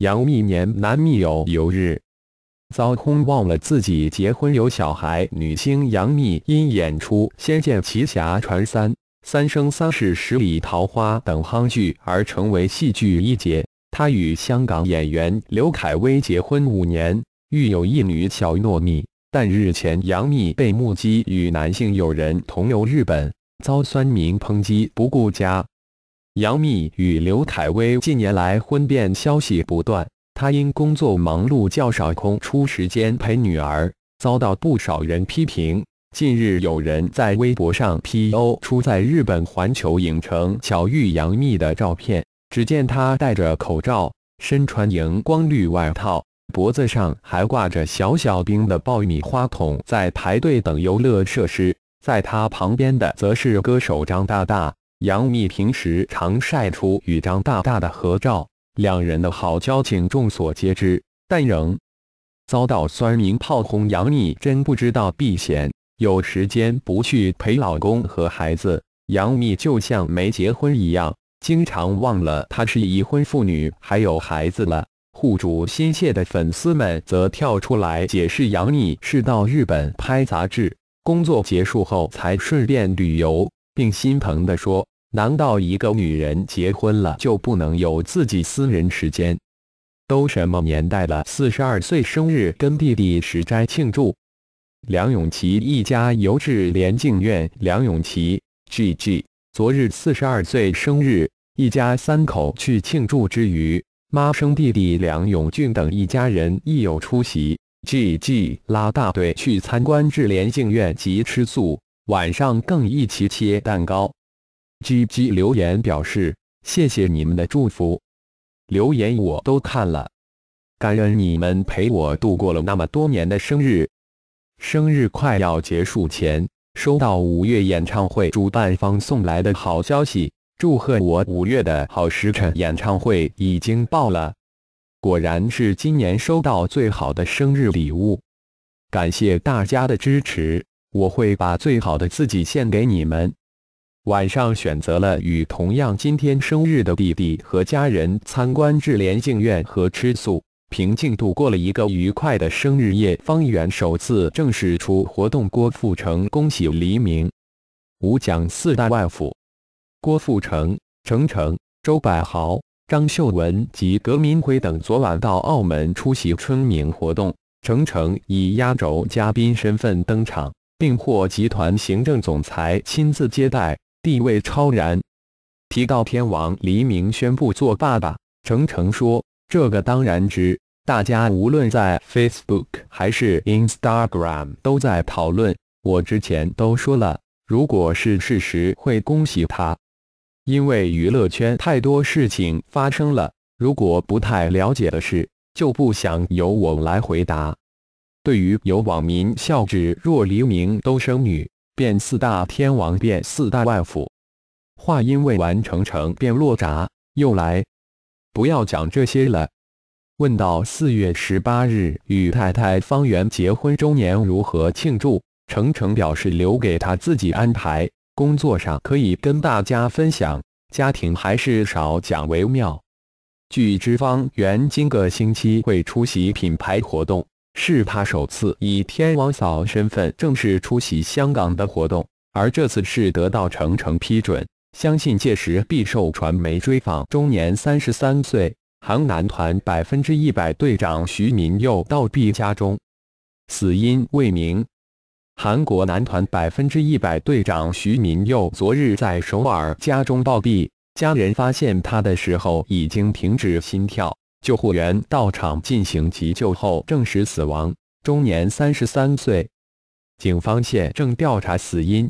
杨幂年男密友游日遭空忘了自己结婚有小孩。女星杨幂因演出《仙剑奇侠传三》《三生三世十里桃花》等夯剧而成为戏剧一姐。她与香港演员刘恺威结婚五年，育有一女小糯米。但日前杨幂被目击与男性友人同游日本，遭酸民抨击不顾家。杨幂与刘恺威近年来婚变消息不断，她因工作忙碌较少空出时间陪女儿，遭到不少人批评。近日，有人在微博上 PO 出在日本环球影城巧遇杨幂的照片，只见她戴着口罩，身穿荧光绿外套，脖子上还挂着小小兵的爆米花桶，在排队等游乐设施。在她旁边的则是歌手张大大。杨幂平时常晒出与张大大的合照，两人的好交情众所皆知，但仍遭到酸民炮轰。杨幂真不知道避嫌，有时间不去陪老公和孩子，杨幂就像没结婚一样，经常忘了她是已婚妇女还有孩子了。户主心切的粉丝们则跳出来解释，杨幂是到日本拍杂志，工作结束后才顺便旅游。并心疼地说：“难道一个女人结婚了就不能有自己私人时间？都什么年代了！四十二岁生日跟弟弟石斋庆祝。”梁咏琪一家游至莲静院，梁咏琪 gg 昨日四十二岁生日，一家三口去庆祝之余，妈生弟弟梁永俊等一家人亦有出席。gg 拉大队去参观智莲静苑及吃素。晚上更一起切蛋糕。G G 留言表示：“谢谢你们的祝福，留言我都看了，感恩你们陪我度过了那么多年的生日。生日快要结束前，收到五月演唱会主办方送来的好消息，祝贺我五月的好时辰演唱会已经爆了，果然是今年收到最好的生日礼物，感谢大家的支持。”我会把最好的自己献给你们。晚上选择了与同样今天生日的弟弟和家人参观智联敬院和吃素，平静度过了一个愉快的生日夜。方圆首次正式出活动，郭富城、恭喜黎明、五奖四大外父，郭富城、程程、周柏豪、张秀文及葛民辉等昨晚到澳门出席春明活动，程程以压轴嘉宾身份登场。并获集团行政总裁亲自接待，地位超然。提到天王黎明宣布做爸爸，程程说：“这个当然知，大家无论在 Facebook 还是 Instagram 都在讨论。我之前都说了，如果是事实，会恭喜他。因为娱乐圈太多事情发生了，如果不太了解的事，就不想由我来回答。”对于有网民笑指若黎明都生女，变四大天王，变四大万府。话音未完，程程便落闸，又来不要讲这些了。问到四月十八日与太太方圆结婚周年如何庆祝，程程表示留给他自己安排，工作上可以跟大家分享，家庭还是少讲为妙。据知方圆今个星期会出席品牌活动。是他首次以天王嫂身份正式出席香港的活动，而这次是得到程程批准，相信届时必受传媒追访。中年三十三岁，韩男团百分之一百队长徐民佑到毙家中，死因未明。韩国男团百分之一百队长徐民佑昨日在首尔家中暴毙，家人发现他的时候已经停止心跳。救护员到场进行急救后，证实死亡，终年三十三岁。警方现正调查死因。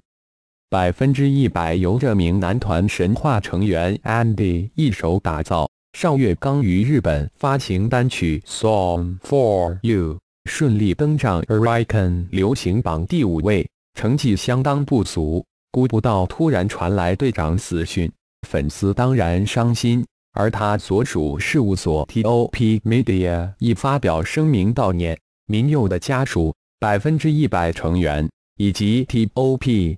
百分之一百由这名男团神话成员 Andy 一手打造，上月刚于日本发行单曲《Song for You》，顺利登上 a r i c o n 流行榜第五位，成绩相当不俗。估不到突然传来队长死讯，粉丝当然伤心。而他所属事务所 TOP Media 亦发表声明悼念民佑的家属、百分之一百成员以及 TOP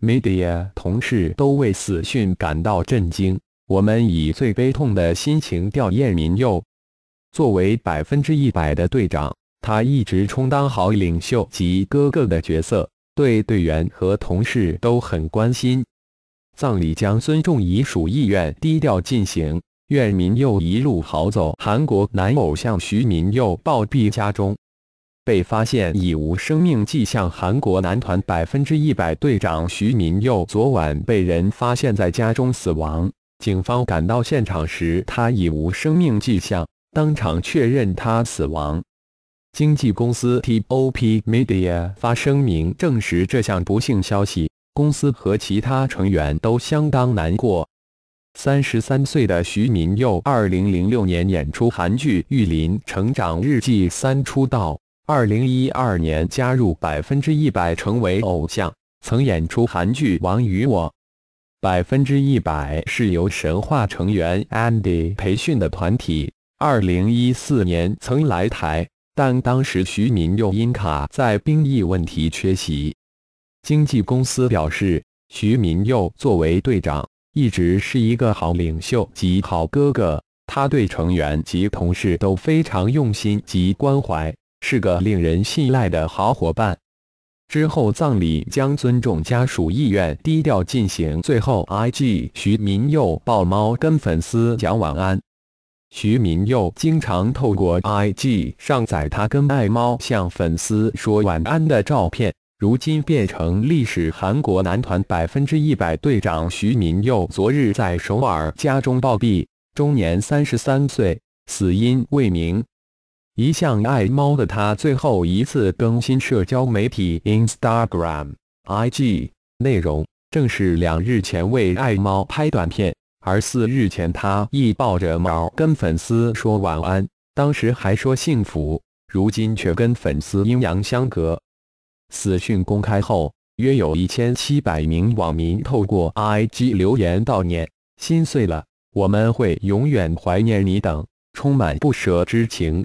Media 同事都为死讯感到震惊。我们以最悲痛的心情吊唁民佑。作为百分之一百的队长，他一直充当好领袖及哥哥的角色，对队员和同事都很关心。葬礼将尊重遗属意愿，低调进行。愿民佑一路好走。韩国男偶像徐民佑暴毙家中，被发现已无生命迹象。韩国男团百分之一百队长徐民佑昨晚被人发现在家中死亡，警方赶到现场时他已无生命迹象，当场确认他死亡。经纪公司 t o p Media 发声明证实这项不幸消息。公司和其他成员都相当难过。三十三岁的徐民佑，二零零六年演出韩剧《玉林成长日记三》出道，二零一二年加入百分之一百成为偶像，曾演出韩剧《王与我》。百分之一百是由神话成员 Andy 培训的团体，二零一四年曾来台，但当时徐民佑因卡在兵役问题缺席。经纪公司表示，徐民佑作为队长，一直是一个好领袖及好哥哥，他对成员及同事都非常用心及关怀，是个令人信赖的好伙伴。之后葬礼将尊重家属意愿，低调进行。最后，IG 徐民佑抱猫跟粉丝讲晚安。徐民佑经常透过 IG 上载他跟爱猫向粉丝说晚安的照片。如今变成历史，韩国男团百分之一百队长徐明佑昨日在首尔家中暴毙，终年三十三岁，死因未明。一向爱猫的他，最后一次更新社交媒体 Instagram IG 内容，正是两日前为爱猫拍短片，而四日前他亦抱着猫跟粉丝说晚安，当时还说幸福，如今却跟粉丝阴阳相隔。死讯公开后，约有一千七百名网民透过 IG 留言悼念，心碎了，我们会永远怀念你等，充满不舍之情。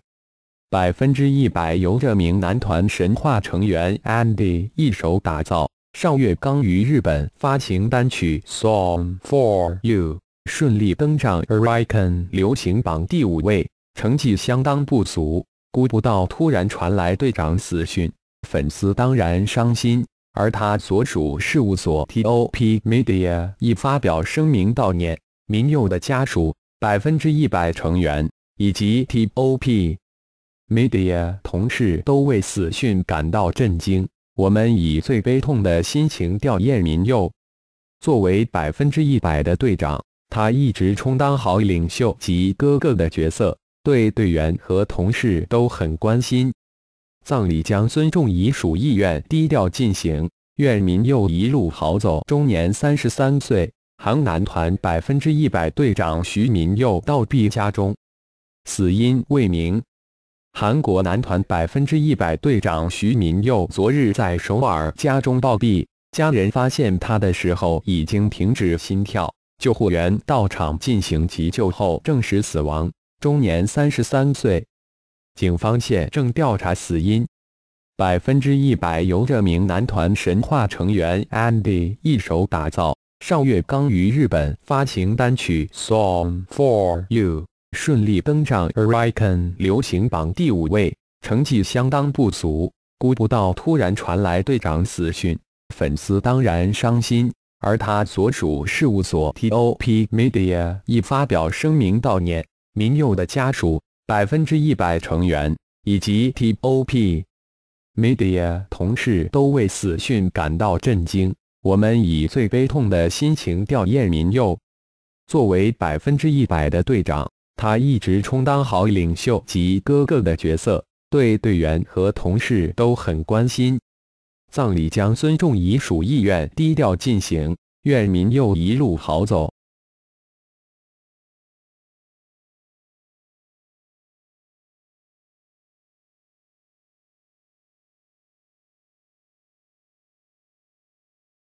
百分之一百由这名男团神话成员 Andy 一手打造，上月刚于日本发行单曲《Song for You》，顺利登上 a r i c e n 流行榜第五位，成绩相当不俗。估不到突然传来队长死讯。粉丝当然伤心，而他所属事务所 TOP Media 亦发表声明悼念民佑的家属、百分之一百成员以及 TOP Media 同事都为死讯感到震惊。我们以最悲痛的心情吊唁民佑。作为百分之一百的队长，他一直充当好领袖及哥哥的角色，对队员和同事都很关心。葬礼将尊重遗属意愿，低调进行。愿民佑一路好走，终年三十三岁。韩男团百分之一百队长徐民佑到毙家中，死因未明。韩国男团百分之一百队长徐民佑昨日在首尔家中暴毙，家人发现他的时候已经停止心跳，救护员到场进行急救后证实死亡，终年三十三岁。警方现正调查死因，百分之一百由这名男团神话成员 Andy 一手打造。上月刚于日本发行单曲《Song for You》，顺利登上 o r i c e n 流行榜第五位，成绩相当不俗。估不到突然传来队长死讯，粉丝当然伤心。而他所属事务所 TOP Media 已发表声明悼念民佑的家属。百分之一百成员以及 TOP Media 同事都为死讯感到震惊。我们以最悲痛的心情吊唁民佑。作为百分之一百的队长，他一直充当好领袖及哥哥的角色，对队员和同事都很关心。葬礼将尊重遗属意愿，低调进行。愿民佑一路好走。